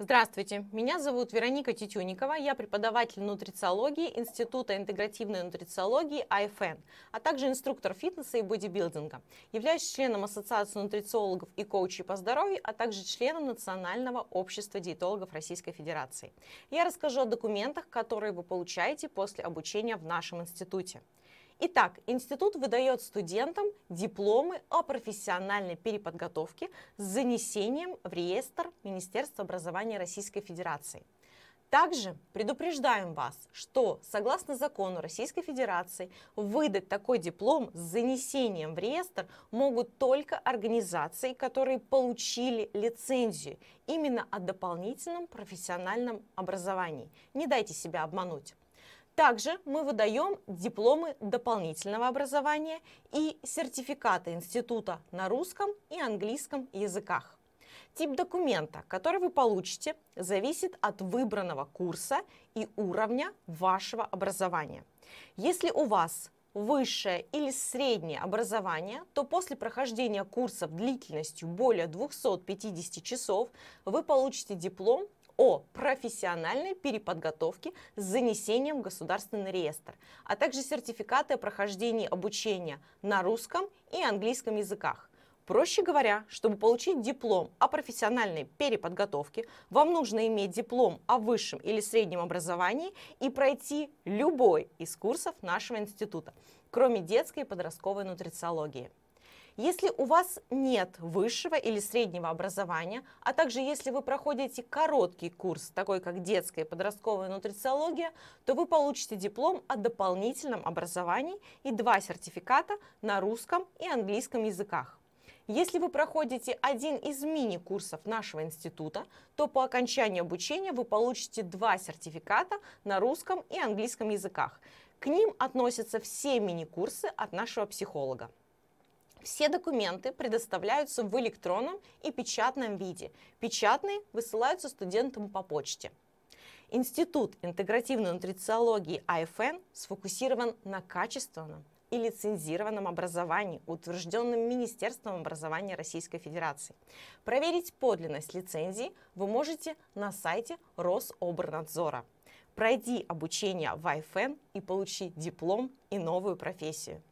Здравствуйте, меня зовут Вероника Тетюникова, я преподаватель нутрициологии Института интегративной нутрициологии АФН, а также инструктор фитнеса и бодибилдинга. Являюсь членом Ассоциации нутрициологов и коучей по здоровью, а также членом Национального общества диетологов Российской Федерации. Я расскажу о документах, которые вы получаете после обучения в нашем институте. Итак, институт выдает студентам дипломы о профессиональной переподготовке с занесением в реестр Министерства образования Российской Федерации. Также предупреждаем вас, что согласно закону Российской Федерации выдать такой диплом с занесением в реестр могут только организации, которые получили лицензию именно о дополнительном профессиональном образовании. Не дайте себя обмануть. Также мы выдаем дипломы дополнительного образования и сертификаты института на русском и английском языках. Тип документа, который вы получите, зависит от выбранного курса и уровня вашего образования. Если у вас высшее или среднее образование, то после прохождения курсов длительностью более 250 часов вы получите диплом о профессиональной переподготовке с занесением в государственный реестр, а также сертификаты о прохождении обучения на русском и английском языках. Проще говоря, чтобы получить диплом о профессиональной переподготовке, вам нужно иметь диплом о высшем или среднем образовании и пройти любой из курсов нашего института, кроме детской и подростковой нутрициологии. Если у вас нет высшего или среднего образования, а также если вы проходите короткий курс, такой как детская и подростковая нутрициология, то вы получите диплом о дополнительном образовании и два сертификата на русском и английском языках. Если вы проходите один из мини-курсов нашего института, то по окончании обучения вы получите два сертификата на русском и английском языках. К ним относятся все мини-курсы от нашего психолога. Все документы предоставляются в электронном и печатном виде. Печатные высылаются студентам по почте. Институт интегративной нутрициологии АФН сфокусирован на качественном и лицензированном образовании, утвержденном Министерством образования Российской Федерации. Проверить подлинность лицензии вы можете на сайте Рособрнадзора. Пройди обучение в IFN и получи диплом и новую профессию.